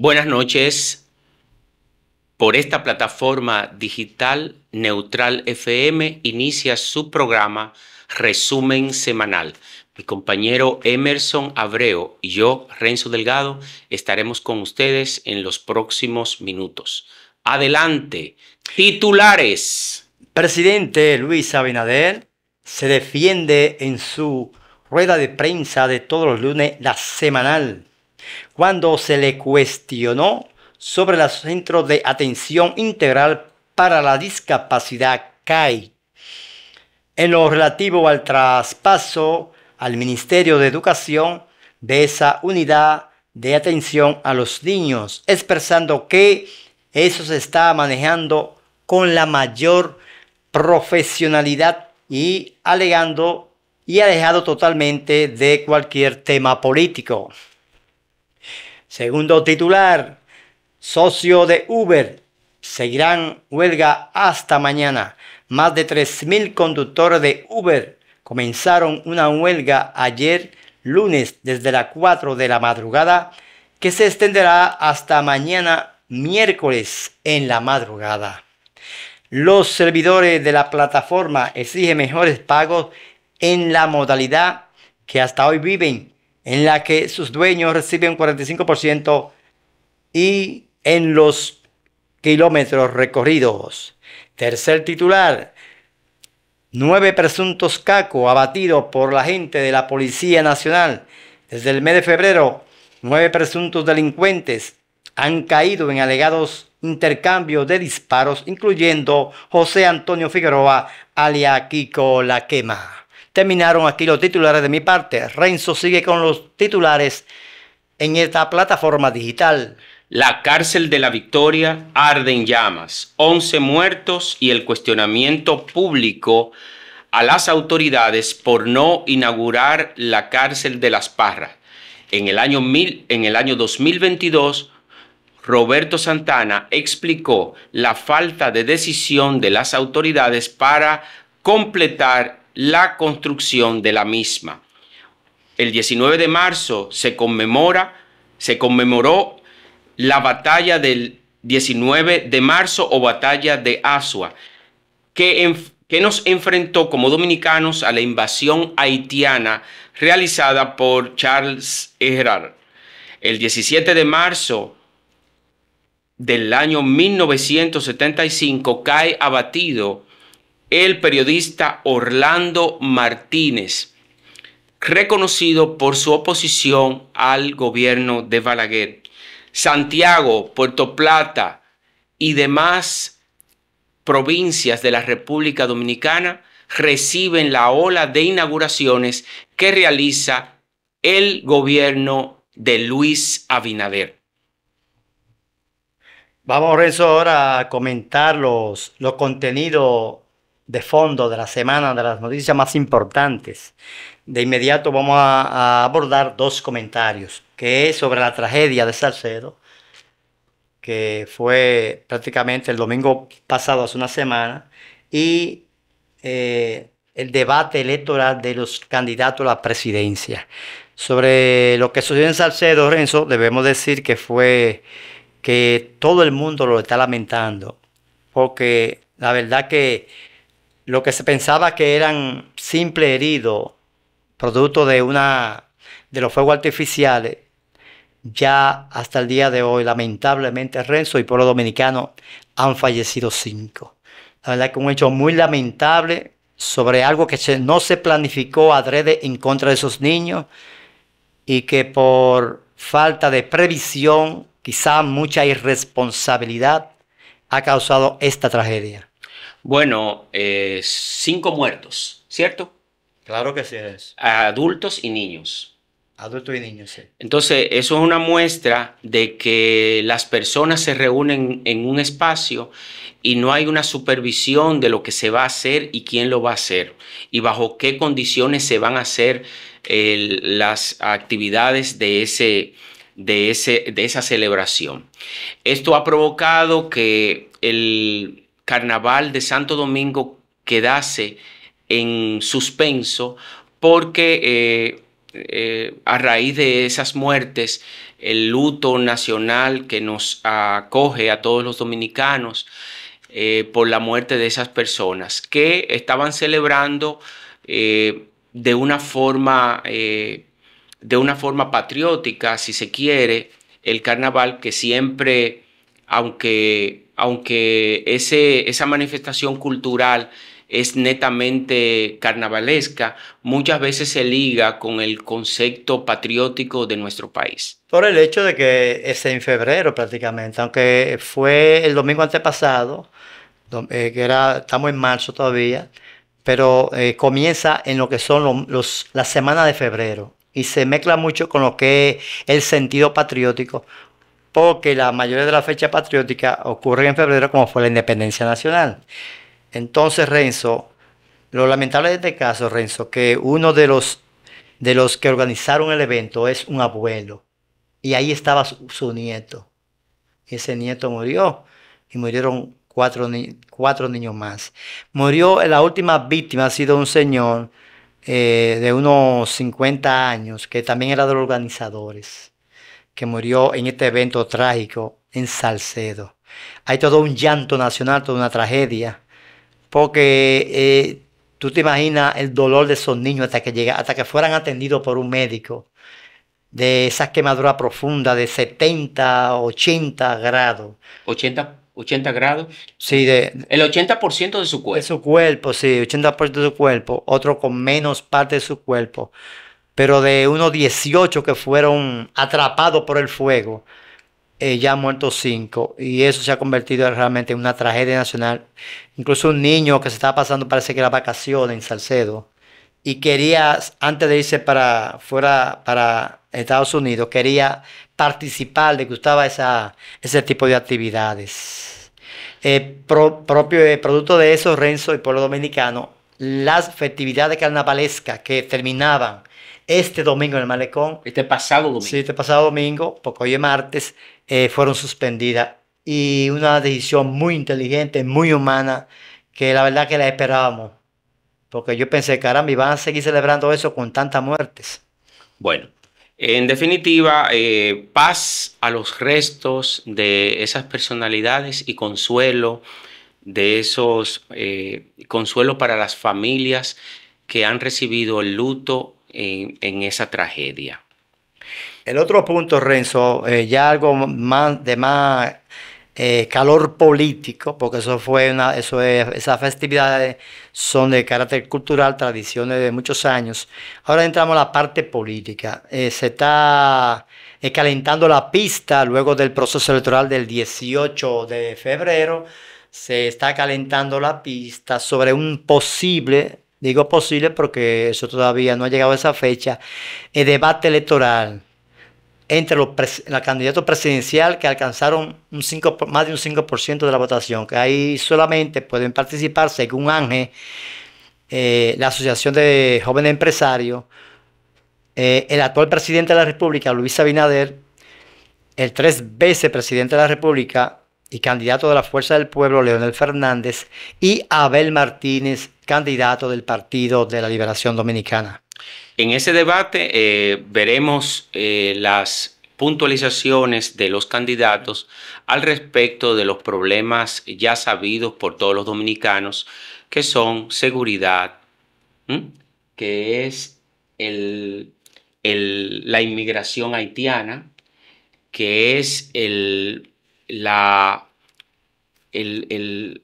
Buenas noches por esta plataforma digital Neutral FM inicia su programa Resumen Semanal. Mi compañero Emerson Abreu y yo, Renzo Delgado, estaremos con ustedes en los próximos minutos. Adelante, titulares. Presidente Luis Abinader se defiende en su rueda de prensa de todos los lunes, la semanal, cuando se le cuestionó sobre el Centro de Atención Integral para la Discapacidad CAI. En lo relativo al traspaso al Ministerio de Educación de esa unidad de atención a los niños, expresando que eso se está manejando con la mayor profesionalidad y alegando y alejado totalmente de cualquier tema político. Segundo titular, socio de Uber, seguirán huelga hasta mañana. Más de 3.000 conductores de Uber comenzaron una huelga ayer lunes desde las 4 de la madrugada que se extenderá hasta mañana miércoles en la madrugada. Los servidores de la plataforma exigen mejores pagos en la modalidad que hasta hoy viven en la que sus dueños reciben un 45% y en los kilómetros recorridos. Tercer titular, nueve presuntos cacos abatidos por la gente de la Policía Nacional. Desde el mes de febrero, nueve presuntos delincuentes han caído en alegados intercambios de disparos, incluyendo José Antonio Figueroa, alia Kiko Laquema. Terminaron aquí los titulares de mi parte. Renzo sigue con los titulares en esta plataforma digital. La cárcel de la Victoria arde en llamas, 11 muertos y el cuestionamiento público a las autoridades por no inaugurar la cárcel de Las Parras. En el año, en el año 2022, Roberto Santana explicó la falta de decisión de las autoridades para completar la construcción de la misma. El 19 de marzo se conmemora, se conmemoró la batalla del 19 de marzo o batalla de Asua, que, que nos enfrentó como dominicanos a la invasión haitiana realizada por Charles Herrard. El 17 de marzo del año 1975 cae abatido el periodista Orlando Martínez, reconocido por su oposición al gobierno de Balaguer. Santiago, Puerto Plata y demás provincias de la República Dominicana reciben la ola de inauguraciones que realiza el gobierno de Luis Abinader. Vamos, Renzo, ahora a comentar los, los contenidos de fondo de la semana, de las noticias más importantes. De inmediato vamos a, abordar dos comentarios, que es sobre la tragedia de Salcedo, que fue prácticamente el domingo pasado, hace una semana, y eh, el debate electoral de los candidatos a la presidencia. Sobre lo que sucedió en Salcedo, Renzo, debemos decir que fue que todo el mundo lo está lamentando, porque la verdad que lo que se pensaba que eran simples heridos, producto de una de los fuegos artificiales, ya hasta el día de hoy, lamentablemente, Renzo y pueblo dominicano han fallecido cinco. La verdad que un hecho muy lamentable sobre algo que no se planificó adrede en contra de esos niños y que por falta de previsión, quizá mucha irresponsabilidad, ha causado esta tragedia. Bueno, eh, cinco muertos, ¿cierto? Claro que sí es. Adultos y niños. Adultos y niños, sí. Entonces, eso es una muestra de que las personas se reúnen en un espacio y no hay una supervisión de lo que se va a hacer y quién lo va a hacer y bajo qué condiciones se van a hacer las actividades de ese, de, ese, de esa celebración. Esto ha provocado que el, Carnaval de Santo Domingo quedase en suspenso porque eh, eh, a raíz de esas muertes, el luto nacional que nos acoge a todos los dominicanos eh, por la muerte de esas personas que estaban celebrando de una forma de una forma patriótica, si se quiere, el carnaval que siempre, aunque aunque esa manifestación cultural es netamente carnavalesca, muchas veces se liga con el concepto patriótico de nuestro país. Por el hecho de que es en febrero prácticamente, aunque fue el domingo antepasado, eh, que era, estamos en marzo todavía, pero eh, comienza en lo que son las semanas de febrero y se mezcla mucho con lo que es el sentido patriótico, porque la mayoría de la fecha patriótica ocurre en febrero como fue la independencia nacional. Entonces, Renzo, lo lamentable de este caso, Renzo, que uno de los, de los que organizaron el evento es un abuelo. Y ahí estaba su, nieto. Y ese nieto murió. Y murieron cuatro, cuatro niños más. Murió, la última víctima ha sido un señor eh, de unos 50 años, que también era de los organizadores que murió en este evento trágico en Salcedo. Hay todo un llanto nacional, toda una tragedia, porque eh, tú te imaginas el dolor de esos niños hasta que, llega, hasta que fueran atendidos por un médico, de esas quemaduras profundas de 70, 80 grados. 80 80 grados. Sí, de, el 80% de su cuerpo. De su cuerpo, sí, 80% de su cuerpo. Otro con menos parte de su cuerpo pero de unos 18 que fueron atrapados por el fuego, eh, ya han muerto 5. Y eso se ha convertido realmente en una tragedia nacional. Incluso un niño que se estaba pasando, parece que era vacaciones en Salcedo, y quería, antes de irse para fuera para Estados Unidos, quería participar, le gustaba esa, ese tipo de actividades. Eh, propio, eh, producto de eso, Renzo y pueblo dominicano, las festividades carnavalescas que terminaban este domingo en el malecón. Este pasado domingo. Sí, este pasado domingo, porque hoy es martes, eh, fueron suspendidas. Y una decisión muy inteligente, muy humana, que la verdad que la esperábamos. Porque yo pensé, caramba, y van a seguir celebrando eso con tantas muertes. Bueno, en definitiva, eh, paz a los restos de esas personalidades y consuelo de esos, eh, consuelo para las familias que han recibido el luto en, esa tragedia. El otro punto, Renzo, eh, ya algo más, de más eh, calor político, porque eso fue una, eso es, esas festividades son de carácter cultural, tradiciones de muchos años. Ahora entramos a la parte política. Eh, se está calentando la pista luego del proceso electoral del 18 de febrero. Se está calentando la pista sobre un posible Digo posible porque eso todavía no ha llegado a esa fecha. El debate electoral entre los candidatos presidenciales que alcanzaron un más de un 5% de la votación, que ahí solamente pueden participar, según Ángel, eh, la Asociación de Jóvenes Empresarios, eh, el actual presidente de la República, Luis Abinader, el tres veces presidente de la República, y candidato de la Fuerza del Pueblo, Leonel Fernández, y Abel Martínez, candidato del Partido de la Liberación Dominicana. En ese debate eh, veremos eh, las puntualizaciones de los candidatos al respecto de los problemas ya sabidos por todos los dominicanos, que son seguridad, que es la inmigración haitiana, que es el la, el,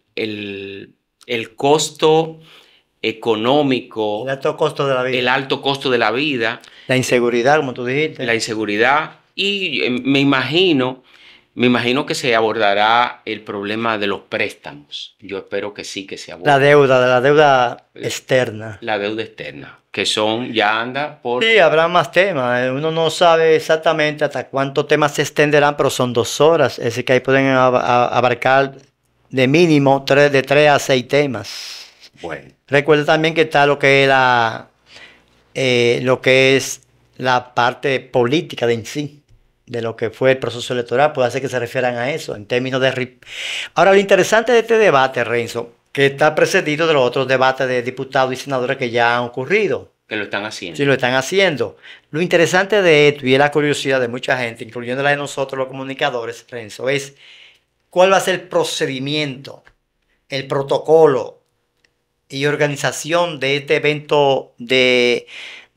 costo económico. El alto costo de la vida. El alto costo de la vida. La inseguridad, como tú dijiste. La inseguridad. Y eh, me imagino, me imagino que se abordará el problema de los préstamos. Yo espero que sí que se aborde. La deuda, de la deuda externa. La deuda externa que son, ya anda por... Sí, habrá más temas. Eh, uno no sabe exactamente hasta cuántos temas se extenderán, pero son dos horas. Es decir, que ahí pueden abarcar de mínimo tres, de tres a seis temas. Bueno. Recuerda también que está lo que es la, eh, lo que es la parte política de en sí, de lo que fue el proceso electoral. Puede ser que se refieran a eso, en términos de... Ahora, lo interesante de este debate, Renzo, que está precedido de los otros debates de diputados y senadores que ya han ocurrido. Que lo están haciendo. Sí, lo están haciendo. Lo interesante de esto, y es la curiosidad de mucha gente, incluyendo la de nosotros los comunicadores, Renzo, es cuál va a ser el procedimiento, el protocolo y organización de este evento de,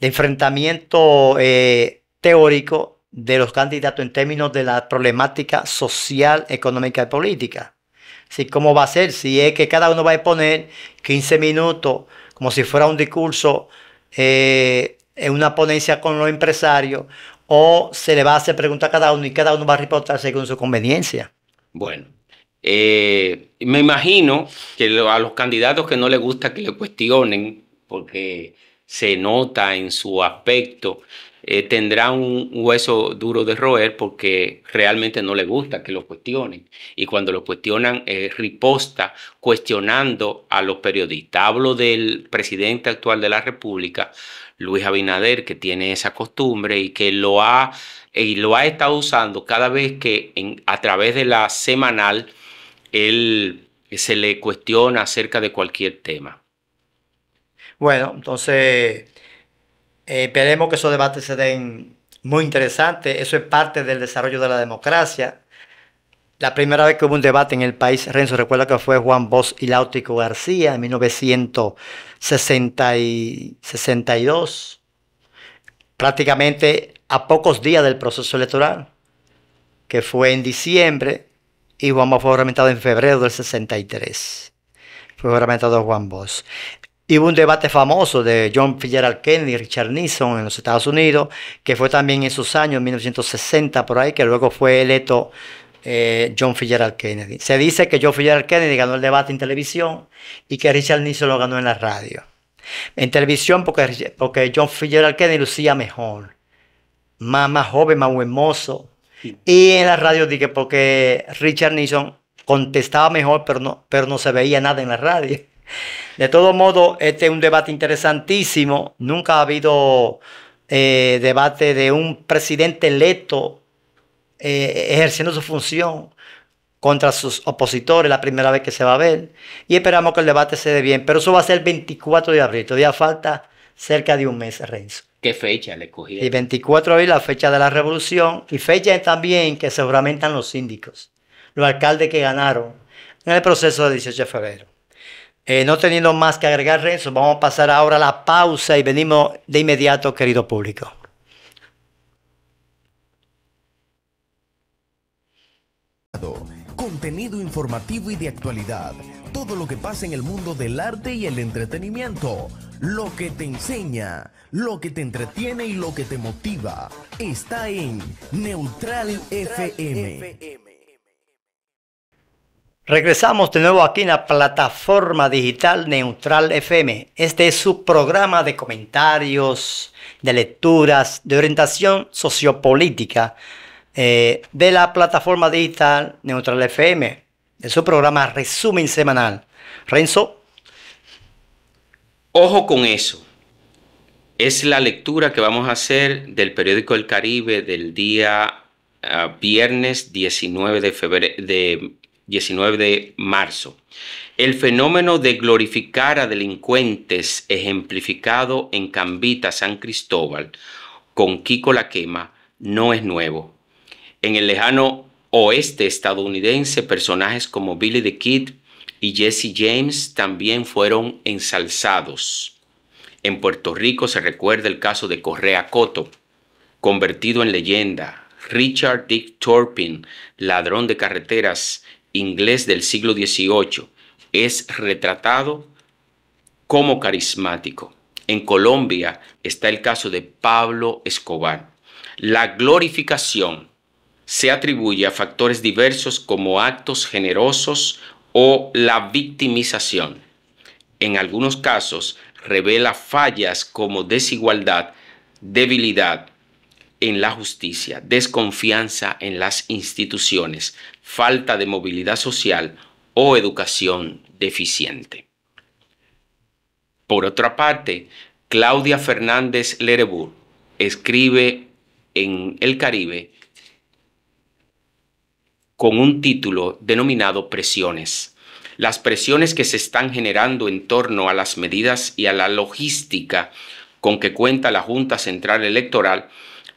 enfrentamiento eh, teórico de los candidatos en términos de la problemática social, económica y política cómo va a ser, si es que cada uno va a poner 15 minutos, como si fuera un discurso eh, en una ponencia con los empresarios, o se le va a hacer pregunta a cada uno y cada uno va a reportar según su conveniencia. Bueno, eh, me imagino que a los candidatos que no les gusta que le cuestionen, porque se nota en su aspecto, eh, tendrá un hueso duro de roer porque realmente no le gusta que lo cuestionen. Y cuando lo cuestionan, eh, riposta cuestionando a los periodistas. Hablo del presidente actual de la República, Luis Abinader, que tiene esa costumbre y que lo ha, eh, y lo ha estado usando cada vez que a través de la semanal él, se le cuestiona acerca de cualquier tema. Bueno, entonces eh, esperemos que esos debates se den muy interesantes. Eso es parte del desarrollo de la democracia. La primera vez que hubo un debate en el país, Renzo, recuerda que fue Juan Bosch y Láutico García en 1962, prácticamente a pocos días del proceso electoral, que fue en diciembre, y Juan Bosch fue juramentado en febrero del 63. Fue juramentado Juan Bosch. Y hubo un debate famoso de John Fitzgerald Kennedy y Richard Nixon en los Estados Unidos, que fue también en sus años, 1960 por ahí, que luego fue electo eh, John Fitzgerald Kennedy. Se dice que John Fitzgerald Kennedy ganó el debate en televisión y que Richard Nixon lo ganó en la radio. En televisión porque, porque John Fitzgerald Kennedy lucía mejor, más, joven, más hermoso. Y en la radio dije porque Richard Nixon contestaba mejor, pero no, pero no se veía nada en la radio. De todo modo, este es un debate interesantísimo. Nunca ha habido eh, debate de un presidente electo eh, ejerciendo su función contra sus opositores, la primera vez que se va a ver, y esperamos que el debate se dé bien, pero eso va a ser el 24 de abril, todavía falta cerca de un mes, Renzo. ¿Qué fecha le cogí? El 24 de abril, la fecha de la revolución, y fecha también que se juramentan los síndicos, los alcaldes que ganaron en el proceso del 18 de febrero. Eh, no teniendo más que agregar, Renzo, vamos a pasar ahora a la pausa y venimos de inmediato, querido público. Contenido informativo y de actualidad. Todo lo que pasa en el mundo del arte y el entretenimiento. Lo que te enseña, lo que te entretiene y lo que te motiva. Está en Neutral, FM. Regresamos de nuevo aquí en la plataforma digital Neutral FM. Este es su programa de comentarios, de lecturas, de orientación sociopolítica eh, de la plataforma digital Neutral FM, Es su programa Resumen Semanal. Renzo. Ojo con eso. Es la lectura que vamos a hacer del periódico El Caribe del día ah, viernes 19 de febrero. De 19 de marzo. El fenómeno de glorificar a delincuentes ejemplificado en Cambita San Cristóbal con Kiko la Quema no es nuevo. En el lejano oeste estadounidense, personajes como Billy the Kid y Jesse James también fueron ensalzados. En Puerto Rico se recuerda el caso de Correa Coto, convertido en leyenda, Richard Dick Turpin, ladrón de carreteras inglés del siglo XVIII, es retratado como carismático. En Colombia está el caso de Pablo Escobar. La glorificación se atribuye a factores diversos como actos generosos o la victimización. En algunos casos revela fallas como desigualdad, debilidad, en la justicia, desconfianza en las instituciones, falta de movilidad social o educación deficiente. Por otra parte, Claudia Fernández Lerebur escribe en El Caribe con un título denominado Presiones. Las presiones que se están generando en torno a las medidas y a la logística con que cuenta la Junta Central Electoral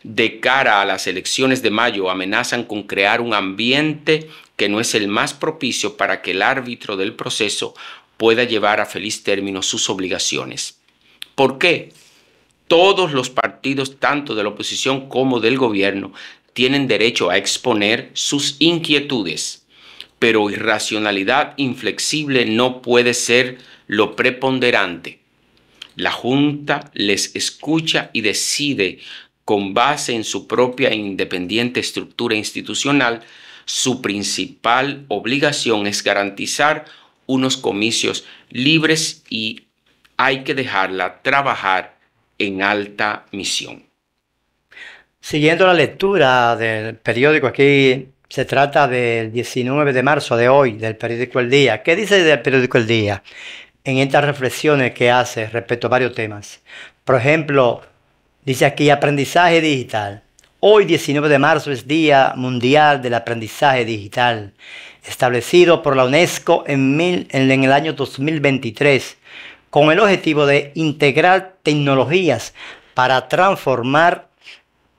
de cara a las elecciones de mayo amenazan con crear un ambiente que no es el más propicio para que el árbitro del proceso pueda llevar a feliz término sus obligaciones. ¿Por qué? Todos los partidos, tanto de la oposición como del gobierno, tienen derecho a exponer sus inquietudes, pero irracionalidad inflexible no puede ser lo preponderante. La Junta les escucha y decide con base en su propia independiente estructura institucional, su principal obligación es garantizar unos comicios libres y hay que dejarla trabajar en alta misión. Siguiendo la lectura del periódico, aquí se trata del 19 de marzo de hoy, del periódico El Día. ¿Qué dice del periódico El Día? En estas reflexiones que hace respecto a varios temas. Por ejemplo, Dice aquí aprendizaje digital. Hoy 19 de marzo es Día Mundial del Aprendizaje Digital, establecido por la UNESCO en, en el año 2023, con el objetivo de integrar tecnologías para transformar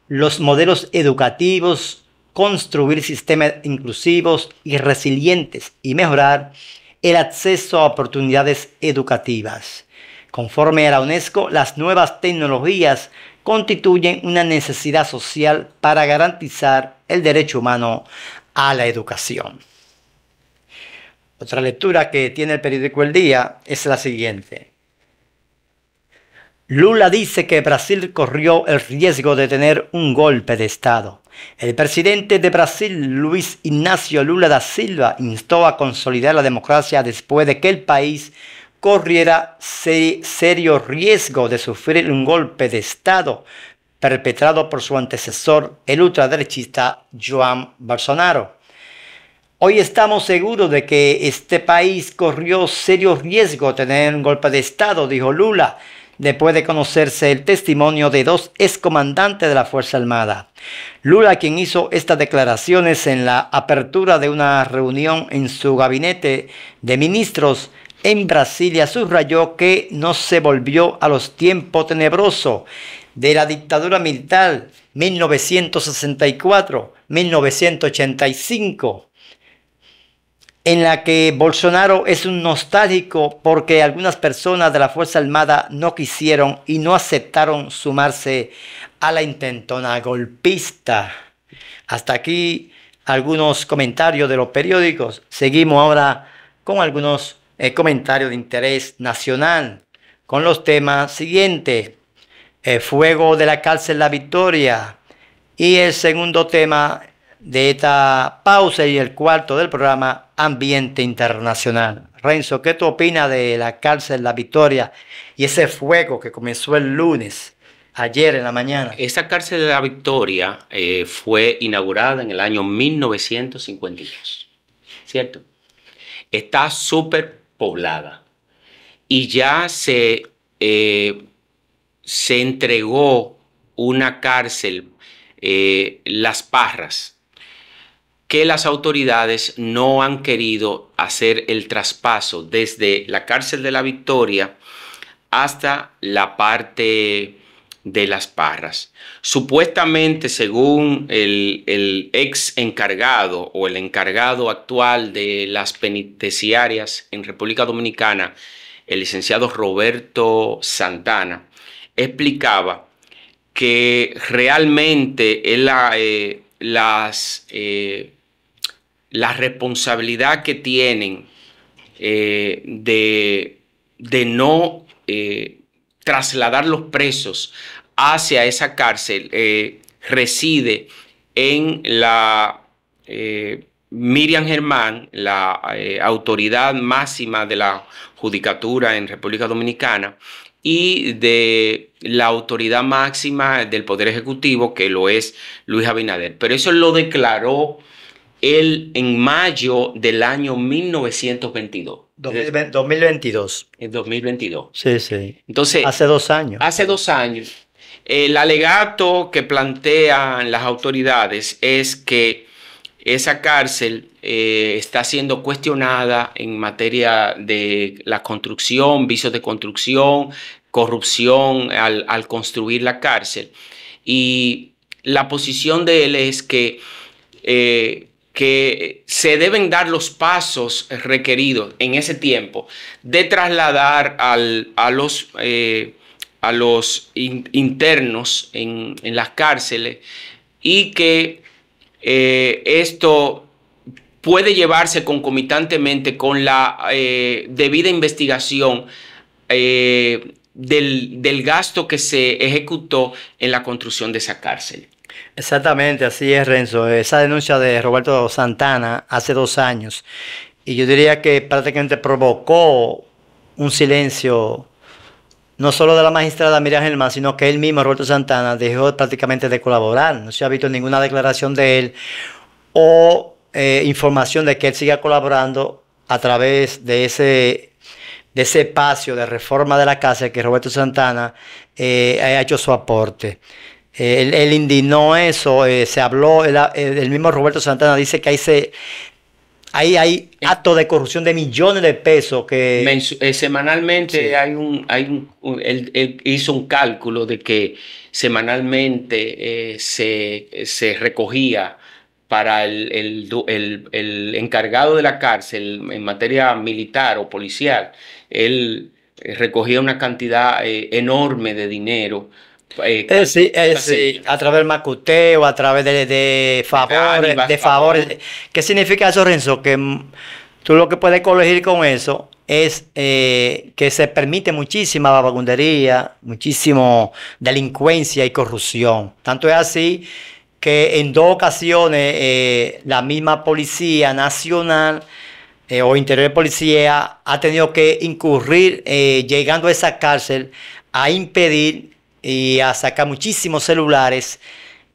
los modelos educativos, construir sistemas inclusivos y resilientes y mejorar el acceso a oportunidades educativas. Conforme a la UNESCO, las nuevas tecnologías constituyen una necesidad social para garantizar el derecho humano a la educación. Otra lectura que tiene el periódico El Día es la siguiente. Lula dice que Brasil corrió el riesgo de tener un golpe de Estado. El presidente de Brasil, Luis Ignacio Lula da Silva, instó a consolidar la democracia después de que el país corriera serio riesgo de sufrir un golpe de Estado perpetrado por su antecesor, el ultraderechista Joan Bolsonaro. Hoy estamos seguros de que este país corrió serio riesgo de tener un golpe de Estado, dijo Lula, después de conocerse el testimonio de dos excomandantes de la Fuerza Armada. Lula, quien hizo estas declaraciones en la apertura de una reunión en su gabinete de ministros, en Brasilia subrayó que no se volvió a los tiempos tenebrosos de la dictadura militar 1964-1985, en la que Bolsonaro es un nostálgico porque algunas personas de la Fuerza Armada no quisieron y no aceptaron sumarse a la intentona golpista. Hasta aquí algunos comentarios de los periódicos. Seguimos ahora con algunos el eh, comentario de interés nacional con los temas siguientes. El eh, fuego de la cárcel La Victoria y el segundo tema de esta pausa y el cuarto del programa Ambiente Internacional. Renzo, ¿qué tú opinas de la cárcel La Victoria y ese fuego que comenzó el lunes, ayer en la mañana? Esa cárcel La Victoria eh, fue inaugurada en el año 1952, ¿cierto? Está súper poblada. Y ya se, eh, se entregó una cárcel, eh, Las Parras, que las autoridades no han querido hacer el traspaso desde la cárcel de la Victoria hasta la parte de las parras. Supuestamente, según el, ex encargado o el encargado actual de las penitenciarias en República Dominicana, el licenciado Roberto Santana, explicaba que realmente la, eh, las, eh, la responsabilidad que tienen eh, de, no trasladar los presos hacia esa cárcel eh, reside en la eh, Miriam Germán, la eh, autoridad máxima de la judicatura en República Dominicana y de la autoridad máxima del Poder Ejecutivo, que lo es Luis Abinader. Pero eso lo declaró él en mayo del año 1922. 2022. Eh, en 2022. Sí, sí. Entonces. Hace dos años. Hace dos años. El alegato que plantean las autoridades es que esa cárcel eh, está siendo cuestionada en materia de la construcción, vicios de construcción, corrupción al, construir la cárcel. Y la posición de él es que eh, que se deben dar los pasos requeridos en ese tiempo de trasladar a los, eh, a los internos en, las cárceles y que eh, esto puede llevarse concomitantemente con la eh, debida investigación del gasto que se ejecutó en la construcción de esa cárcel. Exactamente, así es, Renzo. Esa denuncia de Roberto Santana hace dos años, y yo diría que prácticamente provocó un silencio no solo de la magistrada Miriam Germán, sino que él mismo, Roberto Santana, dejó prácticamente de colaborar. No se ha visto ninguna declaración de él o eh, información de que él siga colaborando a través de ese, de ese espacio de reforma de la casa que Roberto Santana eh, ha hecho su aporte él, indignó eso, eh, se habló, el mismo Roberto Santana dice que ahí se, Ahí hay actos de corrupción de millones de pesos que... Eh, semanalmente hay un... Hay un, hizo un cálculo de que semanalmente eh, se, se, recogía para el, el, el, encargado de la cárcel en materia militar o policial, él recogía una cantidad enorme de dinero eh, sí, sí, a través del macuteo, a través de, favores, de ¿Qué significa eso, Renzo? Que tú lo que puedes colegir con eso es eh, que se permite muchísima vagabundería, muchísimo delincuencia y corrupción. Tanto es así que en dos ocasiones eh, la misma Policía Nacional o Interior de Policía ha tenido que incurrir, llegando a esa cárcel, a impedir y a sacar muchísimos celulares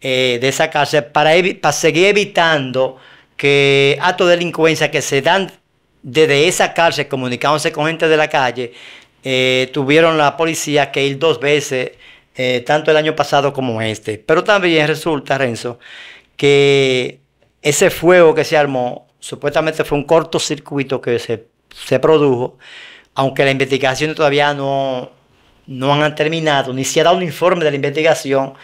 eh, de esa cárcel para, seguir evitando que actos de delincuencia que se dan desde esa cárcel comunicándose con gente de la calle, eh, tuvieron la policía que ir dos veces, eh, tanto el año pasado como este. Pero también resulta, Renzo, que ese fuego que se armó, supuestamente fue un cortocircuito que se, se produjo, aunque la investigación todavía no, no han terminado, ni se ha dado un informe de la investigación,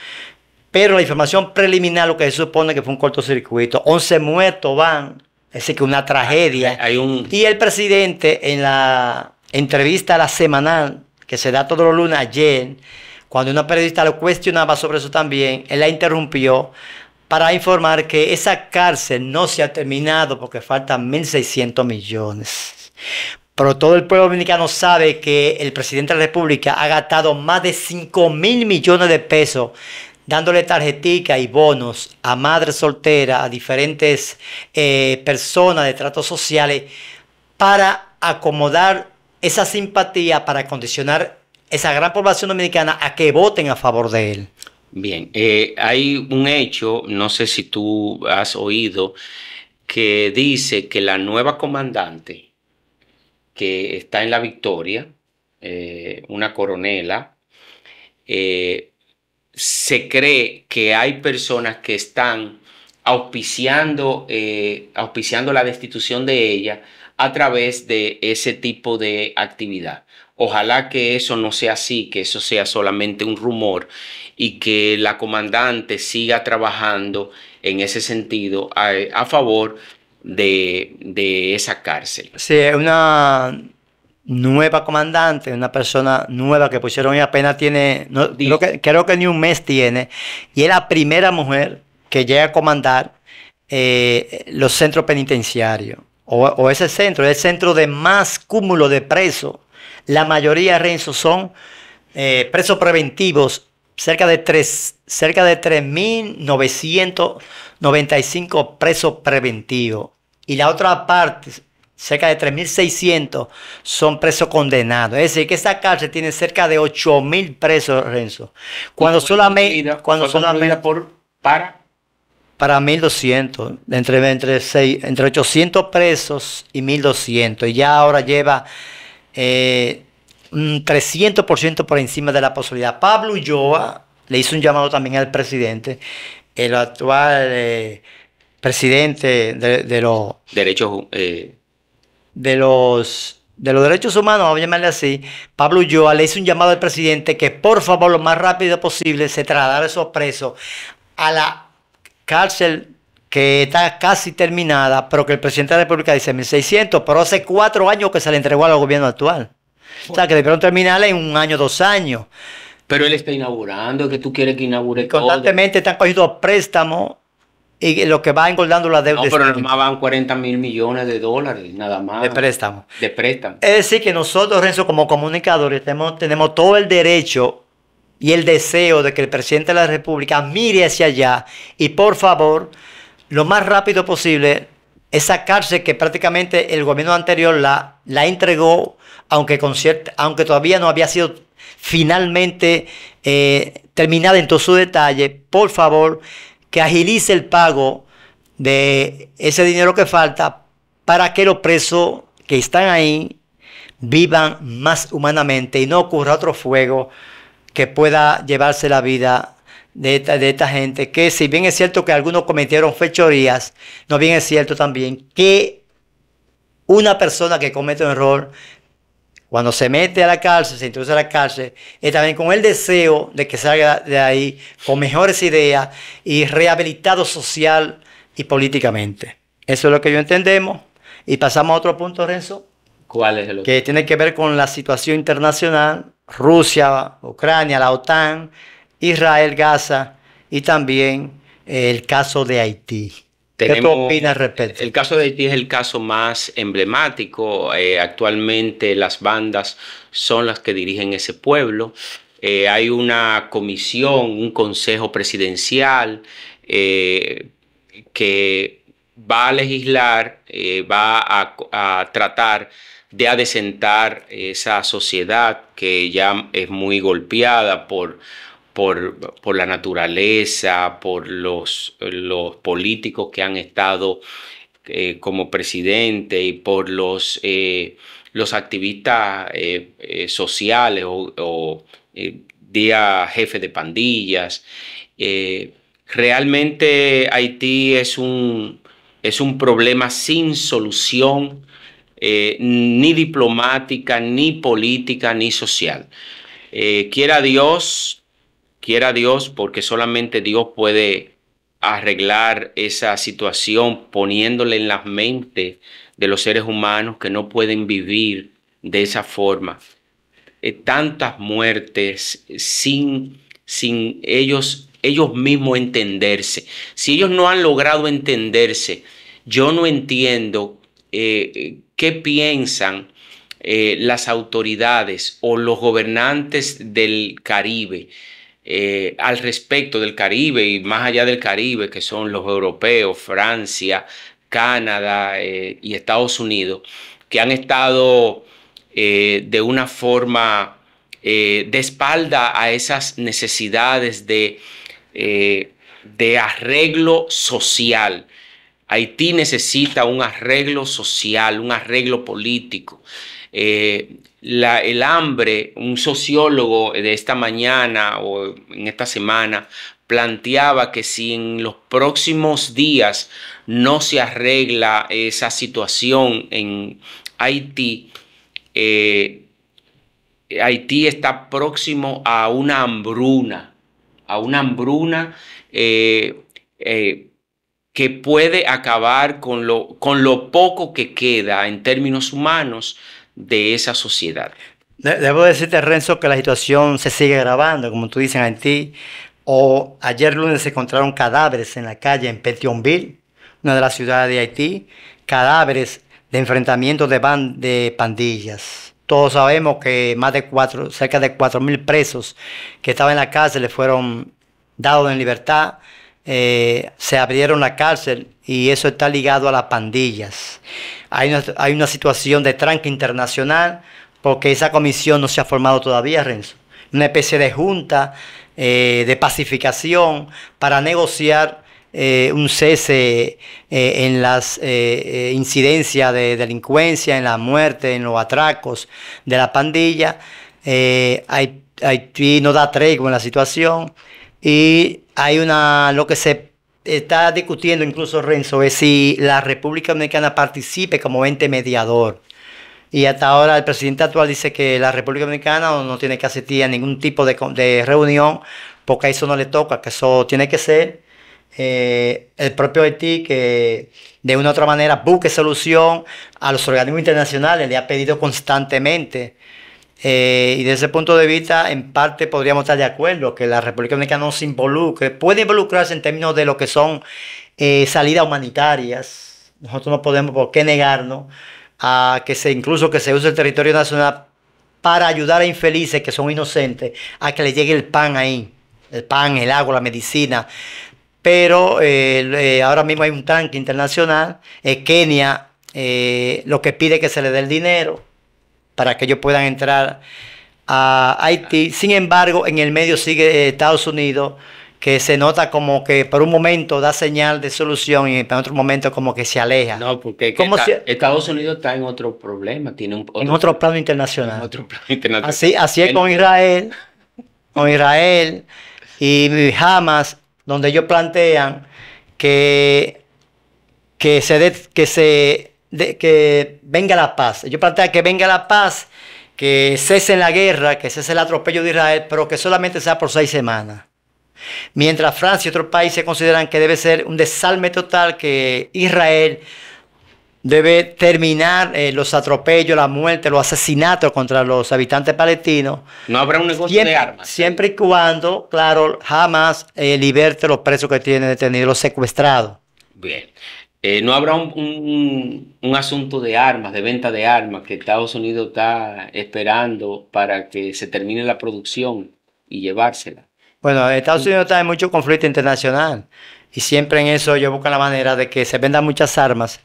pero la información preliminar lo que se supone que fue un cortocircuito. 11 muertos van, es decir, que una tragedia. Y el presidente en la entrevista a la semanal, que se da todos los lunes ayer, cuando una periodista lo cuestionaba sobre eso también, él la interrumpió para informar que esa cárcel no se ha terminado porque faltan 1.600 millones. Pero todo el pueblo dominicano sabe que el presidente de la República ha gastado más de 5 mil millones de pesos dándole tarjetica y bonos a madres solteras, a diferentes eh, personas de tratos sociales, para acomodar esa simpatía, para condicionar esa gran población dominicana a que voten a favor de él. Bien, eh, hay un hecho, no sé si tú has oído, que dice que la nueva comandante que está en la Victoria, eh, una coronela, eh, se cree que hay personas que están auspiciando, eh, auspiciando la destitución de ella a través de ese tipo de actividad. Ojalá que eso no sea así, que eso sea solamente un rumor y que la comandante siga trabajando en ese sentido a, a favor de, esa cárcel. Sí, es una nueva comandante, una persona nueva que pusieron y apenas tiene, creo, que, ni un mes tiene, y es la primera mujer que llega a comandar eh, los centros penitenciarios, o, ese centro, el centro de más cúmulo de presos. La mayoría, Renzo, son eh, presos preventivos cerca de 3.995 presos preventivos y la otra parte, cerca de 3.600, son presos condenados. Es decir, que esta cárcel tiene cerca de 8.000 presos, Renzo. Cuando solamente... ¿Cuántos cuando solamente por, para... Para 1.200, entre, entre 800 presos y 1.200. Y ya ahora lleva... Eh, 300% por encima de la posibilidad. Pablo Ulloa le hizo un llamado también al presidente, el actual eh, presidente de, los... Derechos... Eh, de los... De los derechos humanos, vamos a llamarle así, Pablo Ulloa le hizo un llamado al presidente que por favor lo más rápido posible se trasladara a esos presos a la cárcel que está casi terminada, pero que el presidente de la República dice 1600, pero hace cuatro años que se le entregó al gobierno actual. O sea, que debieron terminar en un año, dos años. Pero él está inaugurando, que tú quieres que inaugure. constantemente están cogiendo préstamos y lo que va engordando la deuda. No, pero nada van 40 mil millones de dólares, nada más. De préstamo. De préstamo. Es decir, que nosotros, Renzo, como comunicadores, tenemos, tenemos todo el derecho y el deseo de que el presidente de la República mire hacia allá y, por favor, lo más rápido posible, esa cárcel que prácticamente el gobierno anterior la, la entregó aunque, aunque todavía no había sido finalmente eh, terminada en todo su detalle, por favor, que agilice el pago de ese dinero que falta para que los presos que están ahí vivan más humanamente y no ocurra otro fuego que pueda llevarse la vida de de esta, gente, que si bien es cierto que algunos cometieron fechorías, no bien es cierto también que una persona que comete un error cuando se mete a la cárcel, se introduce a la cárcel, es también con el deseo de que salga de ahí con mejores ideas y rehabilitado social y políticamente. Eso es lo que yo entendemos. Y pasamos a otro punto, Renzo. ¿Cuál es el otro? Que tiene que ver con la situación internacional, Rusia, Ucrania, la OTAN, Israel, Gaza y también el caso de Haití. ¿Qué tú opinas respecto? El caso de Haití es el caso más emblemático. Eh, actualmente las bandas son las que dirigen ese pueblo. Eh, hay una comisión, un consejo presidencial eh, que va a legislar, va a, a, tratar de adecentar esa sociedad que ya es muy golpeada por por, la naturaleza, por los, políticos que han estado eh, como presidente y por los, eh, los activistas eh, sociales o, o día jefe de pandillas. realmente Haití es un, es un problema sin solución ni diplomática, ni política, ni social. quiera Dios quiera Dios, porque solamente Dios puede arreglar esa situación poniéndole en las mentes de los seres humanos que no pueden vivir de esa forma. Eh, tantas muertes sin, sin ellos, ellos mismos entenderse. Si ellos no han logrado entenderse, yo no entiendo eh, qué piensan eh, las autoridades o los gobernantes del Caribe eh, al respecto del Caribe y más allá del Caribe, que son los europeos, Francia, Canadá eh, y Estados Unidos, que han estado eh, de una forma de espalda a esas necesidades de, de arreglo social. Haití necesita un arreglo social, un arreglo político el hambre, un sociólogo de esta mañana o en esta semana planteaba que si en los próximos días no se arregla esa situación en Haití, eh, Haití está próximo a una hambruna, a una hambruna eh, eh, que puede acabar con con lo poco que queda en términos humanos de esa sociedad. Debo decirte, Renzo, que la situación se sigue agravando, como tú dices en Haití. O ayer lunes se encontraron cadáveres en la calle en Petionville, una de las ciudades de Haití, cadáveres de enfrentamientos de, bandas, de pandillas. Todos sabemos que más de cuatro, cerca de 4.000 presos que estaban en la cárcel le fueron dados en libertad. Eh, se abrieron la cárcel y eso está ligado a las pandillas hay una, situación de tranque internacional porque esa comisión no se ha formado todavía, Renzo. Una especie de junta eh, de pacificación para negociar eh, un cese eh, en las incidencias de delincuencia, en la muerte, en los atracos de la pandilla. Haití no da tregua en la situación y hay una lo que se está discutiendo incluso Renzo es si la República Dominicana participe como ente mediador. Y hasta ahora el presidente actual dice que la República Dominicana no tiene que asistir a ningún tipo de, reunión porque a eso no le toca, que eso tiene que ser eh, el propio Haití que de una u otra manera busque solución a los organismos internacionales, le ha pedido constantemente. Eh, y desde ese punto de vista, en parte podríamos estar de acuerdo que la República Dominicana no se involucre, puede involucrarse en términos de lo que son eh, salidas humanitarias. Nosotros no podemos por qué negarnos a que se incluso que se use el territorio nacional para ayudar a infelices que son inocentes a que les llegue el pan ahí, el pan, el agua, la medicina. Pero eh, ahora mismo hay un tanque internacional, Kenia, lo que pide que se le dé el dinero para que ellos puedan entrar a Haití. Sin embargo, en el medio sigue Estados Unidos, que se nota como que por un momento da señal de solución y en otro momento como que se aleja. No, porque Estados Unidos está en otro problema, tiene en otro plano internacional. En otro plano internacional. Así, es con Israel, con Israel y Hamas, donde ellos plantean que, que se, que se de, que venga la paz. Ellos plantean que venga la paz, que cese la guerra, que cese el atropello de Israel, pero que solamente sea por seis semanas. Mientras Francia y otros países consideran que debe ser un desalme total, que Israel debe terminar eh, los atropellos, la muerte, los asesinatos contra los habitantes palestinos. No habrá un negocio de armas. Siempre y cuando, claro, jamás eh, liberte los presos que tienen detenidos, los secuestrados. Bien. Eh, no habrá un, asunto de armas, de venta de armas, que Estados Unidos está esperando para que se termine la producción y llevársela. Bueno, Estados Unidos está en mucho conflicto internacional y siempre en eso yo busco la manera de que se vendan muchas armas,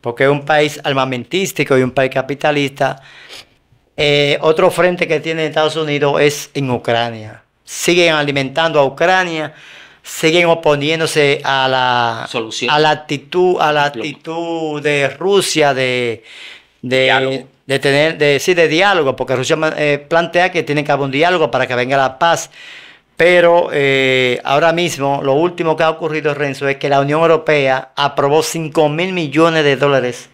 porque es un país armamentístico y un país capitalista. Eh, otro frente que tiene Estados Unidos es en Ucrania. Siguen alimentando a Ucrania siguen oponiéndose a la Solución. a la actitud a la actitud de Rusia de de, de tener de de diálogo porque Rusia eh, plantea que tiene que haber un diálogo para que venga la paz pero eh, ahora mismo lo último que ha ocurrido Renzo es que la Unión Europea aprobó 5 mil millones de dólares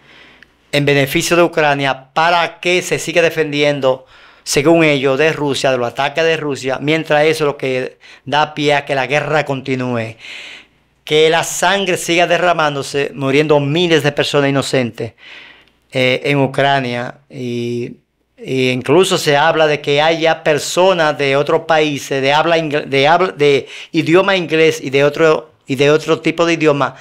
en beneficio de Ucrania para que se siga defendiendo según ellos, de Rusia, de los ataques de Rusia, mientras eso es lo que da pie a que la guerra continúe. Que la sangre siga derramándose, muriendo miles de personas inocentes eh, en Ucrania. Y, incluso se habla de que haya personas de otros países, de, habla de, de idioma inglés y de, otro, y de otro tipo de idioma,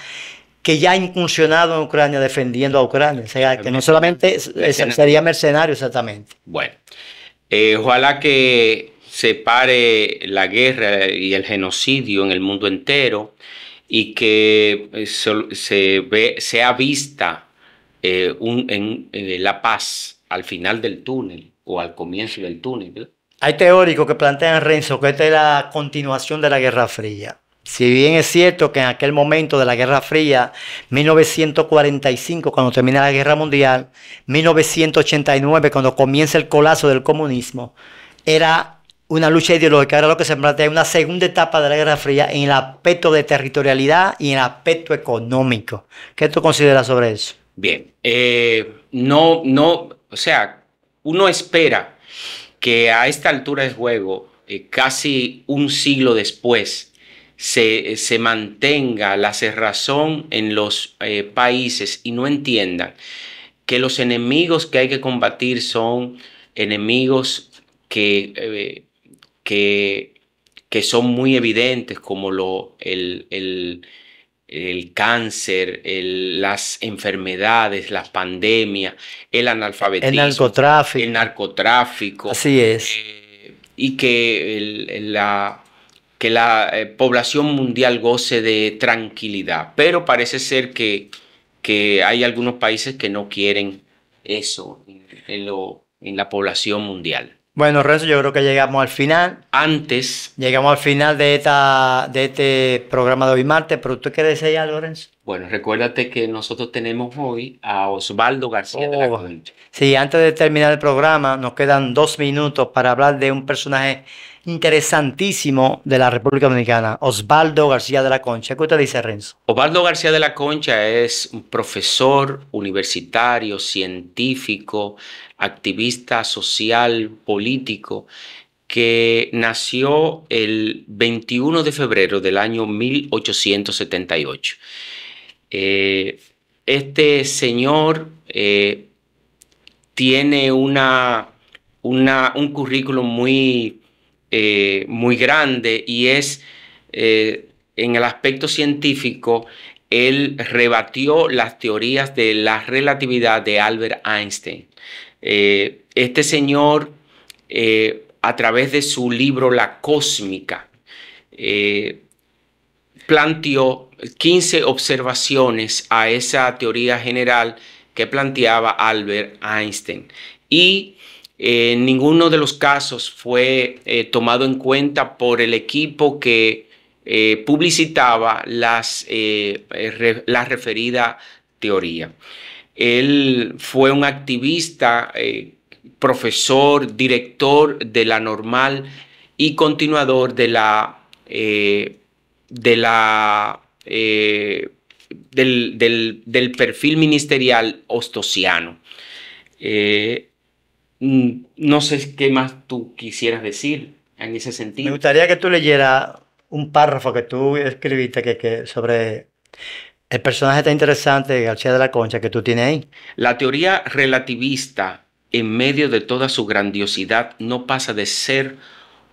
que ya han incursionado en Ucrania defendiendo a Ucrania. O sea, que no solamente sería mercenario exactamente. Bueno. Eh, ojalá que se pare la guerra y el genocidio en el mundo entero y que eh, se, se sea vista eh, en, la paz al final del túnel o al comienzo del túnel. Hay teóricos que plantean, Renzo, que esta es la continuación de la Guerra Fría. Si bien es cierto que en aquel momento de la Guerra Fría, 1945, cuando termina la Guerra Mundial, 1989, cuando comienza el colapso del comunismo, era una lucha ideológica, era lo que se plantea una segunda etapa de la Guerra Fría en el aspecto de territorialidad y en el aspecto económico. ¿Qué tú consideras sobre eso? Bien, eh, no, no, o sea, uno espera que a esta altura del juego, eh, casi un siglo después, se, mantenga la cerrazón en los eh, países y no entiendan que los enemigos que hay que combatir son enemigos que, eh, que, que son muy evidentes, como lo, el, cáncer, las enfermedades, las pandemias, el analfabetismo. El narcotráfico. Así es. Eh, y que la que la eh, población mundial goce de tranquilidad, pero parece ser que, que hay algunos países que no quieren eso en, la población mundial. Bueno, Renzo, yo creo que llegamos al final. Antes. Llegamos al final de, esta, de este programa de hoy martes, pero ¿tú qué decir Lorenzo? Bueno, recuérdate que nosotros tenemos hoy a Osvaldo García oh, Sí, antes de terminar el programa, nos quedan dos minutos para hablar de un personaje interesantísimo de la República Dominicana, Osvaldo García de la Concha. ¿Qué te dice, Renzo? Osvaldo García de la Concha es un profesor universitario, científico, activista social, político, que nació el 21 de febrero del año 1878. Eh, este señor eh, tiene una, un currículum muy eh, muy grande y es eh, en el aspecto científico, él rebatió las teorías de la relatividad de Albert Einstein. Eh, este señor, a través de su libro La Cósmica, planteó 15 observaciones a esa teoría general que planteaba Albert Einstein. Y eh, ninguno de los casos fue eh, tomado en cuenta por el equipo que eh, publicitaba las, eh, la referida teoría. Él fue un activista, profesor, director de la normal y continuador de la, de la del, perfil ministerial ostosiano. Mm, no sé qué más tú quisieras decir en ese sentido. Me gustaría que tú leyeras un párrafo que tú escribiste que, sobre el personaje tan interesante de García de la Concha que tú tienes ahí. La teoría relativista, en medio de toda su grandiosidad, no pasa de ser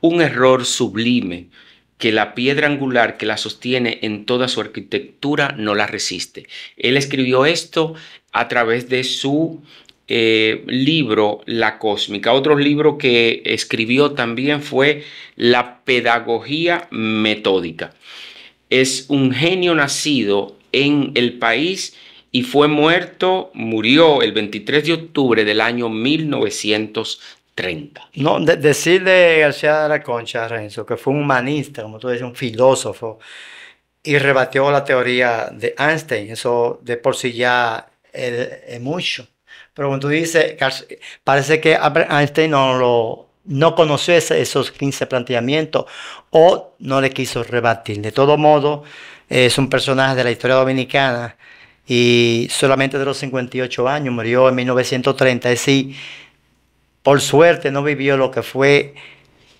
un error sublime que la piedra angular que la sostiene en toda su arquitectura no la resiste. Él escribió esto a través de su eh, libro, La Cósmica. Otro libro que escribió también fue La Pedagogía Metódica. Es un genio nacido en el país y fue muerto, murió el 23 de octubre del año 1930. No, de decirle García de la Concha, Renzo, que fue un humanista, como tú dices, un filósofo, y rebatió la teoría de Einstein. Eso de por sí ya es mucho. Pero como tú dices, parece que Einstein no, lo, no conoció esos 15 planteamientos o no le quiso rebatir. De todo modo, es un personaje de la historia dominicana y solamente de los 58 años, murió en 1930. Es decir, por suerte no vivió lo que fue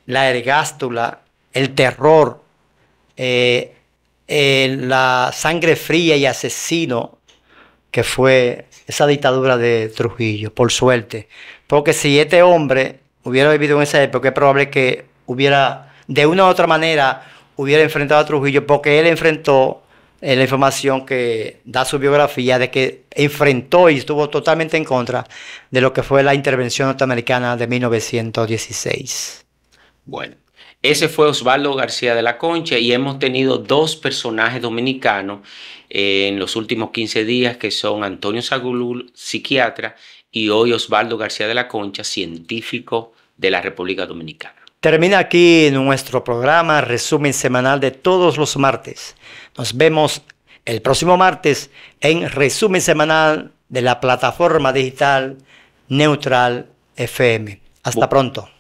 la ergástula, el terror, eh, eh, la sangre fría y asesino que fue esa dictadura de Trujillo, por suerte. Porque si este hombre hubiera vivido en esa época, es probable que hubiera, de una u otra manera, hubiera enfrentado a Trujillo, porque él enfrentó eh, la información que da su biografía de que enfrentó y estuvo totalmente en contra de lo que fue la intervención norteamericana de 1916. Bueno. Ese fue Osvaldo García de la Concha y hemos tenido dos personajes dominicanos en los últimos 15 días, que son Antonio Sagulul, psiquiatra, y hoy Osvaldo García de la Concha, científico de la República Dominicana. Termina aquí nuestro programa, resumen semanal de todos los martes. Nos vemos el próximo martes en resumen semanal de la plataforma digital Neutral FM. Hasta pronto.